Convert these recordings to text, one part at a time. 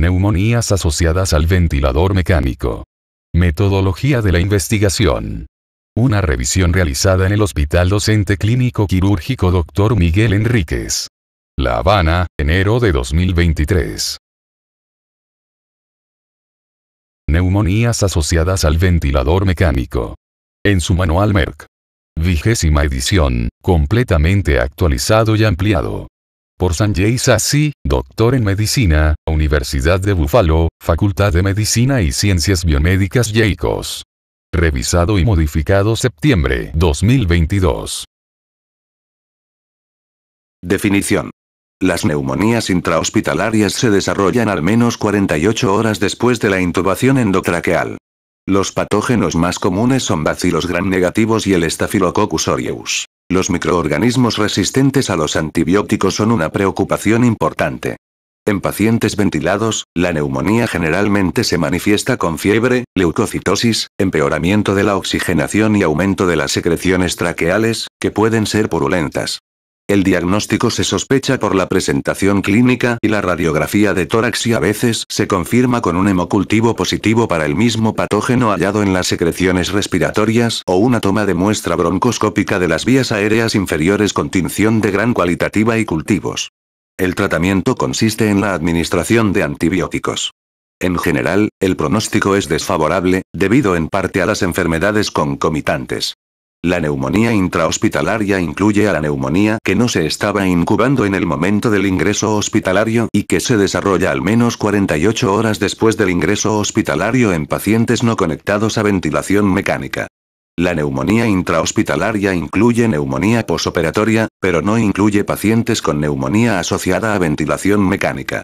neumonías asociadas al ventilador mecánico. Metodología de la investigación. Una revisión realizada en el Hospital Docente Clínico Quirúrgico Dr. Miguel Enríquez. La Habana, enero de 2023. Neumonías asociadas al ventilador mecánico. En su manual Merck. Vigésima edición, completamente actualizado y ampliado por Sanjay Sassi, doctor en medicina, Universidad de Buffalo, Facultad de Medicina y Ciencias Biomédicas Jacobs. Revisado y modificado septiembre 2022. Definición. Las neumonías intrahospitalarias se desarrollan al menos 48 horas después de la intubación endotraqueal. Los patógenos más comunes son bacilos gram negativos y el Staphylococcus aureus. Los microorganismos resistentes a los antibióticos son una preocupación importante. En pacientes ventilados, la neumonía generalmente se manifiesta con fiebre, leucocitosis, empeoramiento de la oxigenación y aumento de las secreciones traqueales, que pueden ser purulentas. El diagnóstico se sospecha por la presentación clínica y la radiografía de tórax y a veces se confirma con un hemocultivo positivo para el mismo patógeno hallado en las secreciones respiratorias o una toma de muestra broncoscópica de las vías aéreas inferiores con tinción de gran cualitativa y cultivos. El tratamiento consiste en la administración de antibióticos. En general, el pronóstico es desfavorable, debido en parte a las enfermedades concomitantes. La neumonía intrahospitalaria incluye a la neumonía que no se estaba incubando en el momento del ingreso hospitalario y que se desarrolla al menos 48 horas después del ingreso hospitalario en pacientes no conectados a ventilación mecánica. La neumonía intrahospitalaria incluye neumonía posoperatoria, pero no incluye pacientes con neumonía asociada a ventilación mecánica.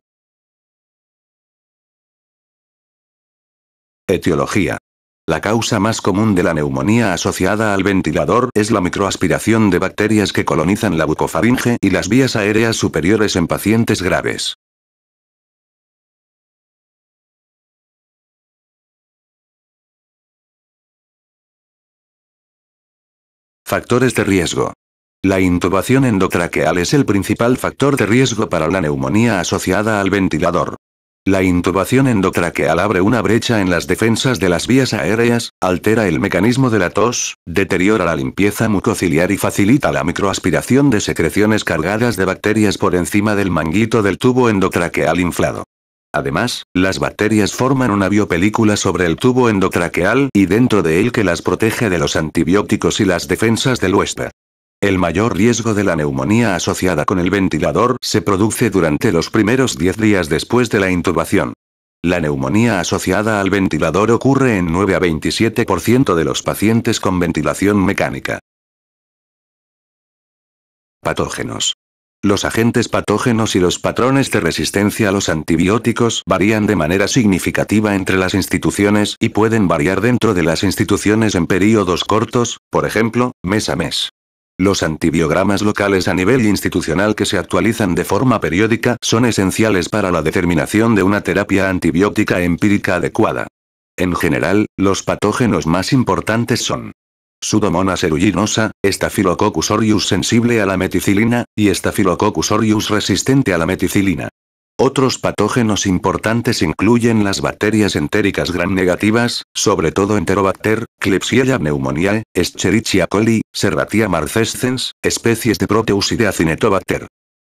Etiología la causa más común de la neumonía asociada al ventilador es la microaspiración de bacterias que colonizan la bucofaringe y las vías aéreas superiores en pacientes graves. Factores de riesgo. La intubación endotraqueal es el principal factor de riesgo para la neumonía asociada al ventilador. La intubación endotraqueal abre una brecha en las defensas de las vías aéreas, altera el mecanismo de la tos, deteriora la limpieza mucociliar y facilita la microaspiración de secreciones cargadas de bacterias por encima del manguito del tubo endotraqueal inflado. Además, las bacterias forman una biopelícula sobre el tubo endotraqueal y dentro de él que las protege de los antibióticos y las defensas del huésped. El mayor riesgo de la neumonía asociada con el ventilador se produce durante los primeros 10 días después de la intubación. La neumonía asociada al ventilador ocurre en 9 a 27% de los pacientes con ventilación mecánica. Patógenos. Los agentes patógenos y los patrones de resistencia a los antibióticos varían de manera significativa entre las instituciones y pueden variar dentro de las instituciones en períodos cortos, por ejemplo, mes a mes. Los antibiogramas locales a nivel institucional que se actualizan de forma periódica son esenciales para la determinación de una terapia antibiótica empírica adecuada. En general, los patógenos más importantes son Pseudomonas aeruginosa, Staphylococcus aureus sensible a la meticilina, y Staphylococcus aureus resistente a la meticilina. Otros patógenos importantes incluyen las bacterias entéricas Gran negativas, sobre todo Enterobacter, Klebsiella pneumoniae, Escherichia coli, Serratia marcescens, especies de Proteus y de Acinetobacter.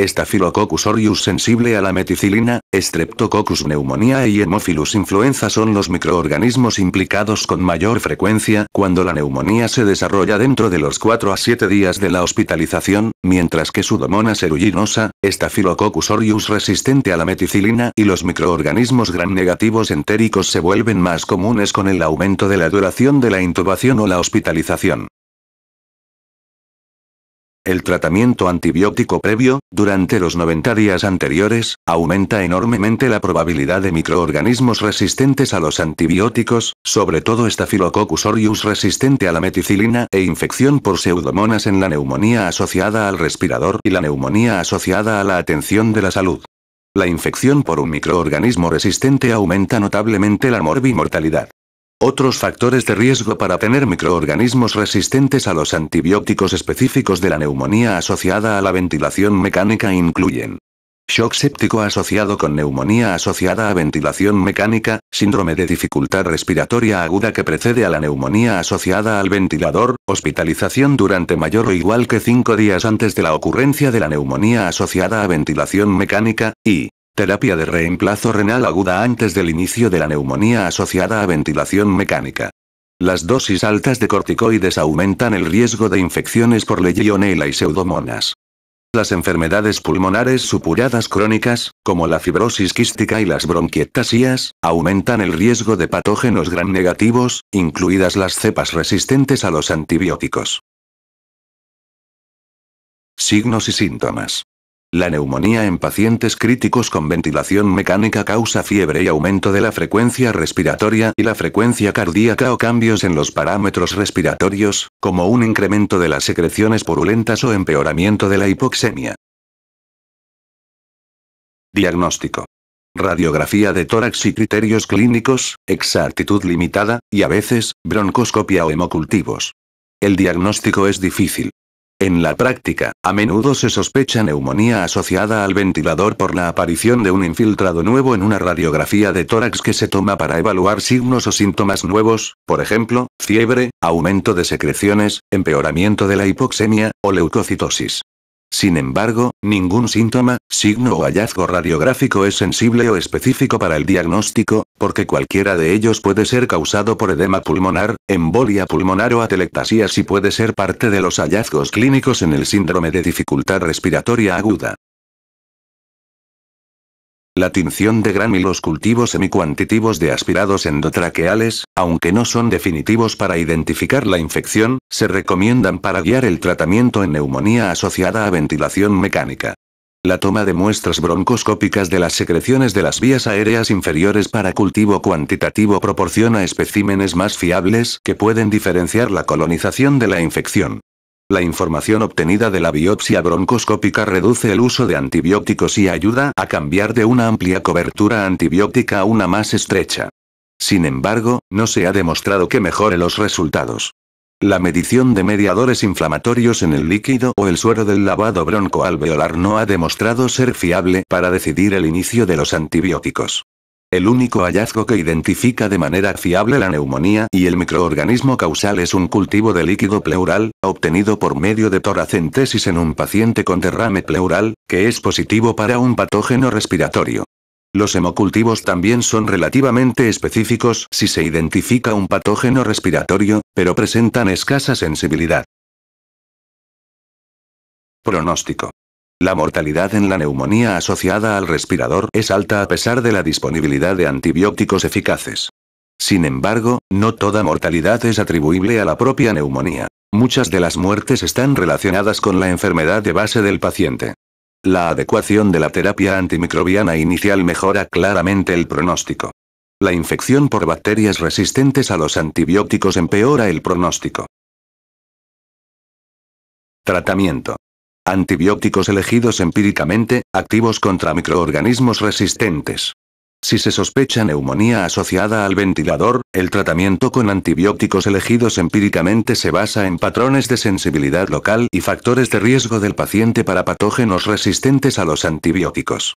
Staphylococcus aureus sensible a la meticilina, Streptococcus pneumoniae y Hemophilus influenza son los microorganismos implicados con mayor frecuencia cuando la neumonía se desarrolla dentro de los 4 a 7 días de la hospitalización, mientras que Pseudomonas aeruginosa, Staphylococcus aureus resistente a la meticilina y los microorganismos gran negativos entéricos se vuelven más comunes con el aumento de la duración de la intubación o la hospitalización. El tratamiento antibiótico previo, durante los 90 días anteriores, aumenta enormemente la probabilidad de microorganismos resistentes a los antibióticos, sobre todo Staphylococcus aureus resistente a la meticilina e infección por pseudomonas en la neumonía asociada al respirador y la neumonía asociada a la atención de la salud. La infección por un microorganismo resistente aumenta notablemente la morbimortalidad. Otros factores de riesgo para tener microorganismos resistentes a los antibióticos específicos de la neumonía asociada a la ventilación mecánica incluyen shock séptico asociado con neumonía asociada a ventilación mecánica, síndrome de dificultad respiratoria aguda que precede a la neumonía asociada al ventilador, hospitalización durante mayor o igual que cinco días antes de la ocurrencia de la neumonía asociada a ventilación mecánica, y Terapia de reemplazo renal aguda antes del inicio de la neumonía asociada a ventilación mecánica. Las dosis altas de corticoides aumentan el riesgo de infecciones por Legionella y pseudomonas. Las enfermedades pulmonares supuradas crónicas, como la fibrosis quística y las bronquietasías, aumentan el riesgo de patógenos gran negativos, incluidas las cepas resistentes a los antibióticos. Signos y síntomas. La neumonía en pacientes críticos con ventilación mecánica causa fiebre y aumento de la frecuencia respiratoria y la frecuencia cardíaca o cambios en los parámetros respiratorios, como un incremento de las secreciones porulentas o empeoramiento de la hipoxemia. Diagnóstico. Radiografía de tórax y criterios clínicos, exactitud limitada, y a veces, broncoscopia o hemocultivos. El diagnóstico es difícil. En la práctica, a menudo se sospecha neumonía asociada al ventilador por la aparición de un infiltrado nuevo en una radiografía de tórax que se toma para evaluar signos o síntomas nuevos, por ejemplo, fiebre, aumento de secreciones, empeoramiento de la hipoxemia, o leucocitosis. Sin embargo, ningún síntoma, signo o hallazgo radiográfico es sensible o específico para el diagnóstico, porque cualquiera de ellos puede ser causado por edema pulmonar, embolia pulmonar o atelectasía si puede ser parte de los hallazgos clínicos en el síndrome de dificultad respiratoria aguda. La tinción de Gram y los cultivos semicuantitivos de aspirados endotraqueales, aunque no son definitivos para identificar la infección, se recomiendan para guiar el tratamiento en neumonía asociada a ventilación mecánica. La toma de muestras broncoscópicas de las secreciones de las vías aéreas inferiores para cultivo cuantitativo proporciona especímenes más fiables que pueden diferenciar la colonización de la infección. La información obtenida de la biopsia broncoscópica reduce el uso de antibióticos y ayuda a cambiar de una amplia cobertura antibiótica a una más estrecha. Sin embargo, no se ha demostrado que mejore los resultados. La medición de mediadores inflamatorios en el líquido o el suero del lavado broncoalveolar no ha demostrado ser fiable para decidir el inicio de los antibióticos. El único hallazgo que identifica de manera fiable la neumonía y el microorganismo causal es un cultivo de líquido pleural, obtenido por medio de toracentesis en un paciente con derrame pleural, que es positivo para un patógeno respiratorio. Los hemocultivos también son relativamente específicos si se identifica un patógeno respiratorio, pero presentan escasa sensibilidad. Pronóstico. La mortalidad en la neumonía asociada al respirador es alta a pesar de la disponibilidad de antibióticos eficaces. Sin embargo, no toda mortalidad es atribuible a la propia neumonía. Muchas de las muertes están relacionadas con la enfermedad de base del paciente. La adecuación de la terapia antimicrobiana inicial mejora claramente el pronóstico. La infección por bacterias resistentes a los antibióticos empeora el pronóstico. Tratamiento. Antibióticos elegidos empíricamente, activos contra microorganismos resistentes. Si se sospecha neumonía asociada al ventilador, el tratamiento con antibióticos elegidos empíricamente se basa en patrones de sensibilidad local y factores de riesgo del paciente para patógenos resistentes a los antibióticos.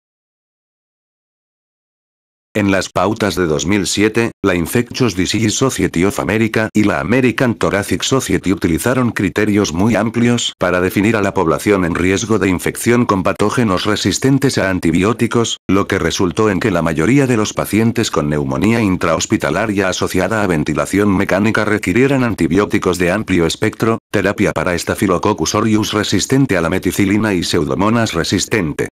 En las pautas de 2007, la Infectious Disease Society of America y la American Thoracic Society utilizaron criterios muy amplios para definir a la población en riesgo de infección con patógenos resistentes a antibióticos, lo que resultó en que la mayoría de los pacientes con neumonía intrahospitalaria asociada a ventilación mecánica requirieran antibióticos de amplio espectro, terapia para estafilococcus aureus resistente a la meticilina y pseudomonas resistente.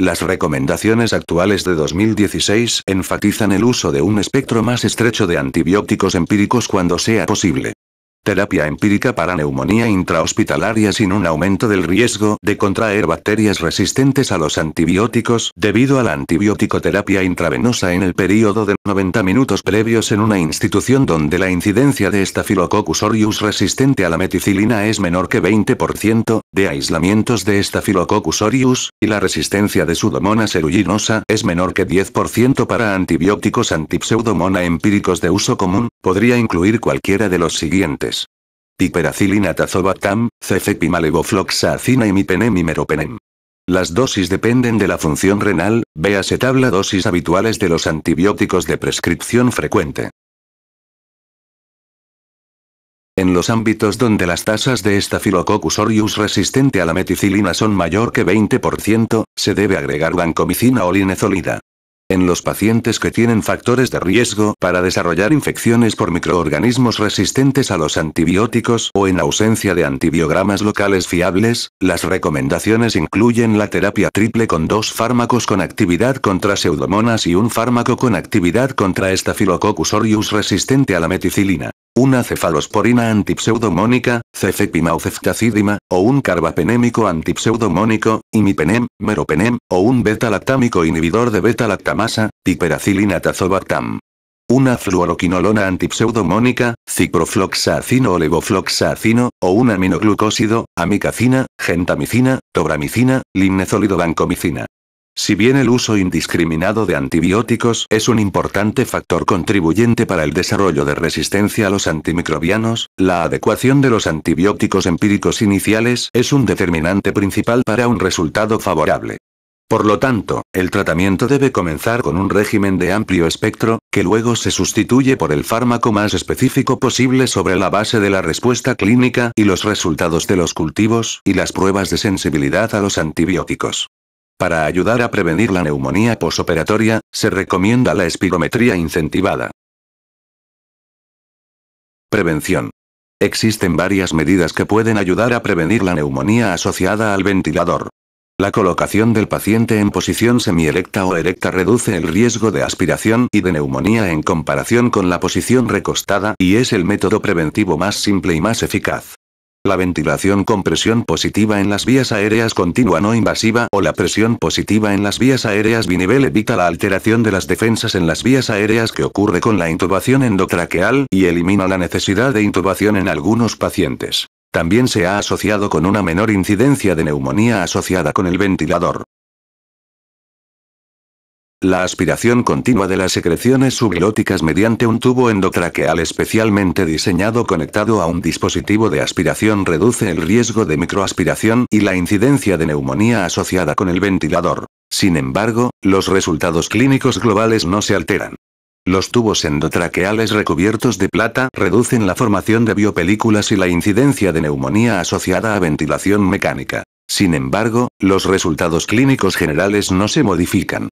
Las recomendaciones actuales de 2016 enfatizan el uso de un espectro más estrecho de antibióticos empíricos cuando sea posible terapia empírica para neumonía intrahospitalaria sin un aumento del riesgo de contraer bacterias resistentes a los antibióticos debido a la antibiótico-terapia intravenosa en el periodo de 90 minutos previos en una institución donde la incidencia de Staphylococcus aureus resistente a la meticilina es menor que 20%, de aislamientos de Staphylococcus aureus, y la resistencia de Pseudomonas aeruginosa es menor que 10% para antibióticos antipseudomona empíricos de uso común, podría incluir cualquiera de los siguientes. Piperacilina tazobactam, y mipenem meropenem. Las dosis dependen de la función renal, véase tabla dosis habituales de los antibióticos de prescripción frecuente. En los ámbitos donde las tasas de estafilococcus aureus resistente a la meticilina son mayor que 20%, se debe agregar vancomicina o linezolida. En los pacientes que tienen factores de riesgo para desarrollar infecciones por microorganismos resistentes a los antibióticos o en ausencia de antibiogramas locales fiables, las recomendaciones incluyen la terapia triple con dos fármacos con actividad contra pseudomonas y un fármaco con actividad contra estafilococcus aureus resistente a la meticilina. Una cefalosporina antipseudomónica, cefepima o o un carbapenémico antipseudomónico, imipenem, meropenem, o un beta-lactámico inhibidor de beta-lactamasa, piperacilina tazobactam. Una fluoroquinolona antipseudomónica, ciprofloxacino o levofloxacino, o un aminoglucósido, amicacina, gentamicina, tobramicina, vancomicina. Si bien el uso indiscriminado de antibióticos es un importante factor contribuyente para el desarrollo de resistencia a los antimicrobianos, la adecuación de los antibióticos empíricos iniciales es un determinante principal para un resultado favorable. Por lo tanto, el tratamiento debe comenzar con un régimen de amplio espectro, que luego se sustituye por el fármaco más específico posible sobre la base de la respuesta clínica y los resultados de los cultivos y las pruebas de sensibilidad a los antibióticos. Para ayudar a prevenir la neumonía posoperatoria, se recomienda la espirometría incentivada. Prevención. Existen varias medidas que pueden ayudar a prevenir la neumonía asociada al ventilador. La colocación del paciente en posición semielecta o erecta reduce el riesgo de aspiración y de neumonía en comparación con la posición recostada y es el método preventivo más simple y más eficaz. La ventilación con presión positiva en las vías aéreas continua no invasiva o la presión positiva en las vías aéreas binivel evita la alteración de las defensas en las vías aéreas que ocurre con la intubación endotraqueal y elimina la necesidad de intubación en algunos pacientes. También se ha asociado con una menor incidencia de neumonía asociada con el ventilador. La aspiración continua de las secreciones subglóticas mediante un tubo endotraqueal especialmente diseñado conectado a un dispositivo de aspiración reduce el riesgo de microaspiración y la incidencia de neumonía asociada con el ventilador. Sin embargo, los resultados clínicos globales no se alteran. Los tubos endotraqueales recubiertos de plata reducen la formación de biopelículas y la incidencia de neumonía asociada a ventilación mecánica. Sin embargo, los resultados clínicos generales no se modifican.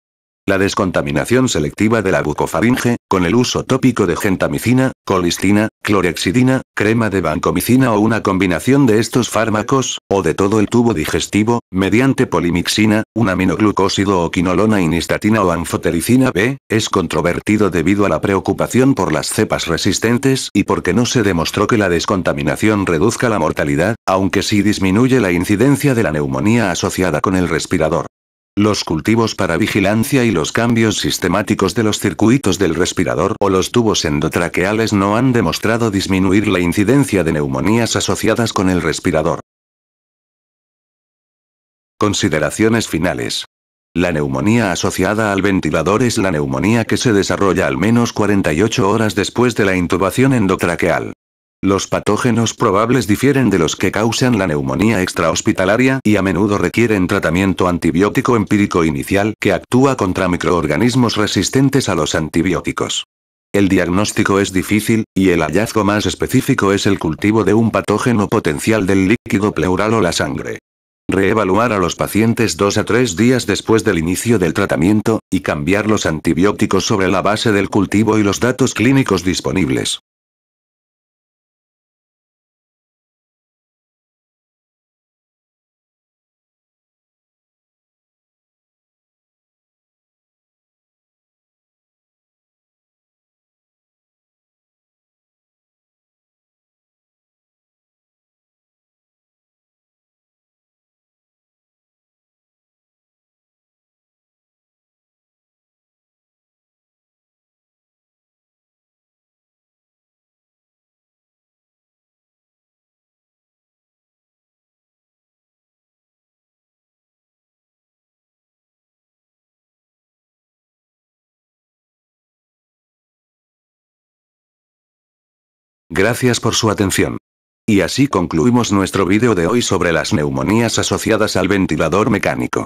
La descontaminación selectiva de la bucofaringe, con el uso tópico de gentamicina, colistina, clorexidina, crema de vancomicina o una combinación de estos fármacos, o de todo el tubo digestivo, mediante polimixina, un aminoglucósido o quinolona inistatina o anfotericina B, es controvertido debido a la preocupación por las cepas resistentes y porque no se demostró que la descontaminación reduzca la mortalidad, aunque sí disminuye la incidencia de la neumonía asociada con el respirador. Los cultivos para vigilancia y los cambios sistemáticos de los circuitos del respirador o los tubos endotraqueales no han demostrado disminuir la incidencia de neumonías asociadas con el respirador. Consideraciones finales. La neumonía asociada al ventilador es la neumonía que se desarrolla al menos 48 horas después de la intubación endotraqueal. Los patógenos probables difieren de los que causan la neumonía extrahospitalaria y a menudo requieren tratamiento antibiótico empírico inicial que actúa contra microorganismos resistentes a los antibióticos. El diagnóstico es difícil, y el hallazgo más específico es el cultivo de un patógeno potencial del líquido pleural o la sangre. Reevaluar a los pacientes dos a tres días después del inicio del tratamiento, y cambiar los antibióticos sobre la base del cultivo y los datos clínicos disponibles. Gracias por su atención. Y así concluimos nuestro vídeo de hoy sobre las neumonías asociadas al ventilador mecánico.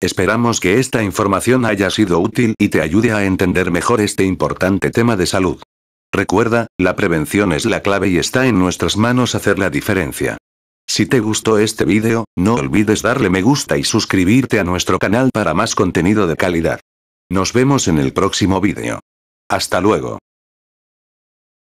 Esperamos que esta información haya sido útil y te ayude a entender mejor este importante tema de salud. Recuerda, la prevención es la clave y está en nuestras manos hacer la diferencia. Si te gustó este vídeo, no olvides darle me gusta y suscribirte a nuestro canal para más contenido de calidad. Nos vemos en el próximo vídeo. Hasta luego.